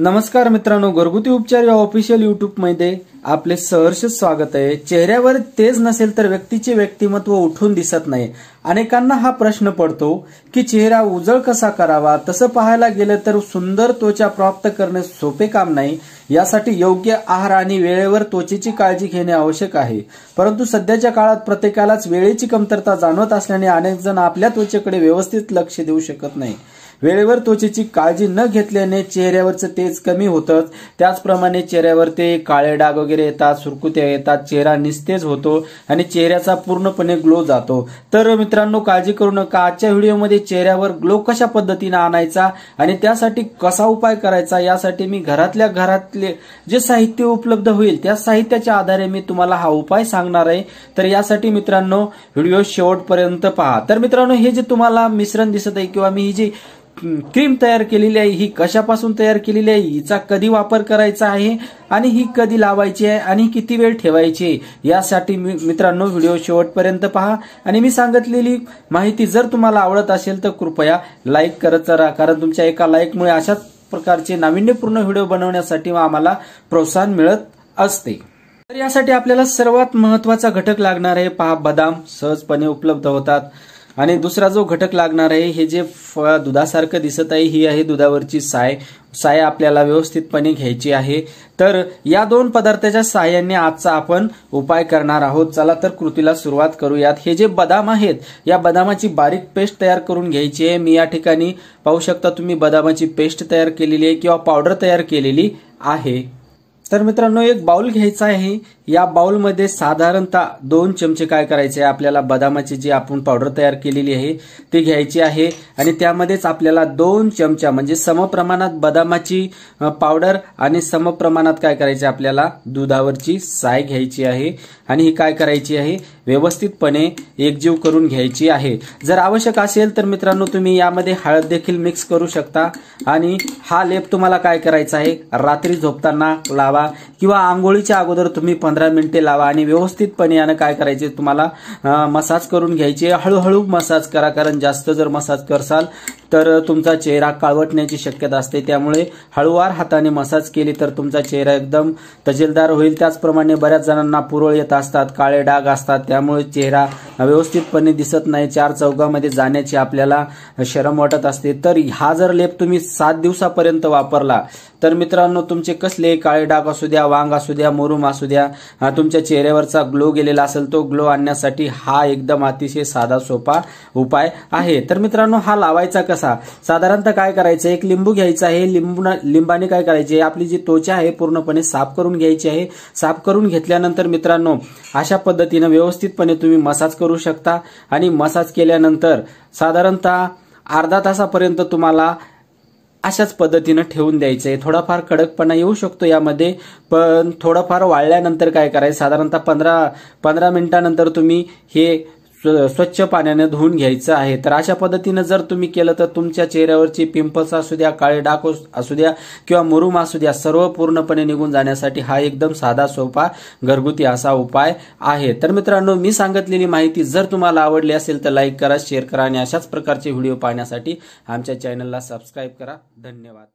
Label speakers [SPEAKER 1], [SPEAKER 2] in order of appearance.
[SPEAKER 1] नमस्कार मित्रांनो घरगुती उपचार या ऑफिशियल मध्ये आपले सहर्ष स्वागत आहे चेहऱ्यावर तेज नसेल तर व्यक्तीचे व्यक्तिमत्व उठून दिसत नाही अनेकांना हा प्रश्न पडतो की चेहरा उजळ कसा करावा तसं पाहायला गेलं तर सुंदर त्वचा प्राप्त करणे सोपे काम नाही यासाठी योग्य आहार आणि वेळेवर त्वचेची काळजी घेणे आवश्यक आहे परंतु सध्याच्या काळात प्रत्येकालाच वेळेची कमतरता जाणवत असल्याने अनेक जण आपल्या त्वचेकडे व्यवस्थित लक्ष देऊ शकत नाही वेळेवर त्वचेची काळजी न घेतल्याने चेहऱ्यावरचं तेज कमी होतं त्याचप्रमाणे चेहऱ्यावर ते काळे डाग वगैरे येतात सुरकुत्या येतात चेहरा निस्तेज होतो आणि चेहऱ्याचा पूर्णपणे ग्लो जातो तर मित्रांनो काळजी करू नका आजच्या व्हिडिओमध्ये चेहऱ्यावर ग्लो कशा पद्धतीने आणायचा आणि त्यासाठी कसा उपाय करायचा यासाठी मी घरातल्या घरातले जे साहित्य उपलब्ध होईल त्या साहित्याच्या आधारे मी तुम्हाला हा उपाय सांगणार आहे तर यासाठी मित्रांनो व्हिडिओ शेवटपर्यंत पहा तर मित्रांनो हे जे तुम्हाला मिश्रण दिसत आहे किंवा मी ही जी क्रीम तयार केलेली आहे ही कशापासून तयार केलेली आहे हिचा कधी वापर करायचा आहे आणि ही कधी लावायची आहे आणि किती वेळ ठेवायची यासाठी मित्रांनो व्हिडिओ शेवटपर्यंत पहा आणि मी सांगितलेली माहिती जर तुम्हाला आवडत असेल तर कृपया लाईक करत राहा कारण तुमच्या एका लाईकमुळे अशाच प्रकारचे नाविन्यपूर्ण व्हिडिओ बनवण्यासाठी आम्हाला प्रोत्साहन मिळत असते तर यासाठी आपल्याला सर्वात महत्वाचा घटक लागणार आहे पहा बदाम सहजपणे उपलब्ध होतात आणि दुसरा जो घटक लागणार आहे हे जे दुधासारखं दिसत आहे ही आहे दुधावरची साय साय आपल्याला व्यवस्थितपणे घ्यायची आहे तर या दोन पदार्थाच्या साह्याने आजचा आपण उपाय करणार आहोत चला तर कृतीला सुरुवात करूयात हे जे बदाम आहेत या बदामाची बारीक पेस्ट तयार करून घ्यायची आहे मी या ठिकाणी पाहू शकता तुम्ही बदामाची पेस्ट तयार केलेली आहे किंवा पावडर तयार केलेली आहे तर मित्रांनो एक बाउल घ्यायचा आहे या बाउलमध्ये साधारणतः दोन चमचे काय करायचे आपल्याला बदामाची जी आपण पावडर तयार केलेली आहे ती घ्यायची आहे आणि त्यामध्येच आपल्याला दोन चमचा म्हणजे समप्रमाणात बदामाची पावडर आणि समप्रमाणात काय करायचे आपल्याला दुधावरची साय घ्यायची आहे आणि ही काय करायची आहे व्यवस्थितपणे एकजीव करून घ्यायची आहे जर आवश्यक असेल तर मित्रांनो तुम्ही यामध्ये हळद देखील मिक्स करू शकता आणि हा लेप तुम्हाला काय करायचा आहे रात्री झोपताना लावा लावा किंवा आंघोळीच्या अगोदर तुम्ही पंधरा मिनिटे लावा आणि व्यवस्थितपणे यानं काय करायचे तुम्हाला मसाज करून घ्यायचे हळूहळू मसाज करा कारण जास्त जर मसाज करसाल तर तुमचा चेहरा काळवटण्याची शक्यता असते त्यामुळे हळूवार हाताने मसाज केली तर तुमचा चेहरा एकदम तजेलदार होईल त्याचप्रमाणे बऱ्याच जणांना पुरळ येत असतात काळे डाग असतात त्यामुळे चेहरा व्यवस्थितपणे दिसत नाही चार चौघामध्ये जाण्याची आपल्याला शरम वाटत असते तर हा जर लेप तुम्ही सात दिवसापर्यंत वापरला तर मित्रांनो तुमचे कसले काळे डाग असू द्या वांग असू द्या मुरुम असू द्या तुमच्या चेहऱ्यावरचा ग्लो गेलेला असेल तो ग्लो आणण्यासाठी हा एकदम अतिशय साधा सोपा उपाय आहे तर मित्रांनो हा लावायचा कसा असा साधारणतः काय करायचं एक लिंबू घ्यायचा आहे लिंबू लिंबाने काय करायचे आपली जी त्वचा आहे पूर्णपणे साफ करून घ्यायची आहे साफ करून घेतल्यानंतर मित्रांनो अशा पद्धतीनं व्यवस्थितपणे तुम्ही मसाज करू शकता आणि मसाज केल्यानंतर साधारणतः अर्धा तासापर्यंत तुम्हाला अशाच पद्धतीनं ठेवून द्यायचं आहे थोडाफार कडकपणा येऊ शकतो यामध्ये पण थोडंफार वाळल्यानंतर काय करायचं साधारणतः पंधरा पंधरा मिनिटानंतर तुम्ही हे स्वच्छ पाण्याने धुवून घ्यायचं आहे तर अशा पद्धतीनं जर तुम्ही केलं तर तुमच्या चेहऱ्यावरची पिंपल्स असू द्या काळे डाक असू द्या किंवा मुरुम असू द्या सर्व पूर्णपणे निघून जाण्यासाठी हा एकदम साधा सोपा घरगुती असा उपाय आहे तर मित्रांनो मी सांगितलेली माहिती जर तुम्हाला आवडली असेल तर लाईक करा शेअर करा आणि अशाच प्रकारचे व्हिडिओ पाहण्यासाठी आमच्या चॅनलला सबस्क्राईब करा धन्यवाद